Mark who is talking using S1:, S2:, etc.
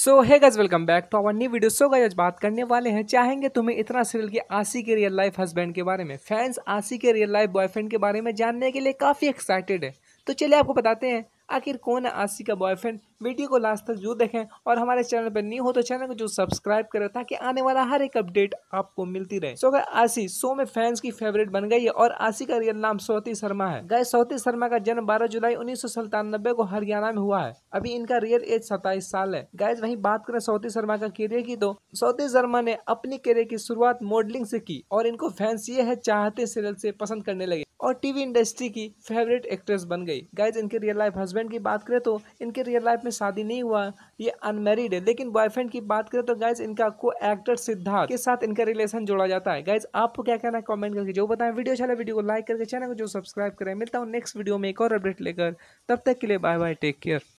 S1: so hi guys welcome back to our new video so guys बात करने वाले हैं चाहेंगे तुम्हें इतना सीरियल की आशी के रियल लाइफ हस्बैंड के बारे में फैंस आशी के रियल लाइफ बॉयफ्रेंड के बारे में जानने के लिए काफ़ी एक्साइटेड है तो चलिए आपको बताते हैं आखिर कौन है आशी का बॉयफ्रेंड वीडियो को लास्ट तक जरूर देखें और हमारे चैनल पर न्यू हो तो चैनल को जो सब्सक्राइब करें ताकि आने वाला हर एक अपडेट आपको मिलती रहे सो अगर आशी शो में फैंस की फेवरेट बन गई है और आशी का रियल नाम सौती शर्मा है गाय सौती शर्मा का जन्म 12 जुलाई उन्नीस को हरियाणा में हुआ है अभी इनका रियल एज सताइस साल है गाय वही बात करें सौती शर्मा का करियर की तो सौती शर्मा ने अपनी करियर की शुरुआत मॉडलिंग से की और इनको फैंस ये है चाहते सीरियल से पसंद करने लगे और टीवी इंडस्ट्री की फेवरेट एक्ट्रेस बन गई गाइज इनके रियल लाइफ हस्बैंड की बात करें तो इनके रियल लाइफ में शादी नहीं हुआ ये अनमेरिड है लेकिन बॉयफ्रेंड की बात करें तो गाइज इनका को एक्टर सिद्धार्थ के साथ इनका रिलेशन जोड़ा जाता है गाइज आपको क्या कहना है कॉमेंट करके जो बताएं वीडियो चला वीडियो को लाइक करके चैनल को जो सब्सक्राइब करें मिलता हूँ नेक्स्ट वीडियो में एक और अपडेट लेकर तब तक के लिए बाय बाय टेक केयर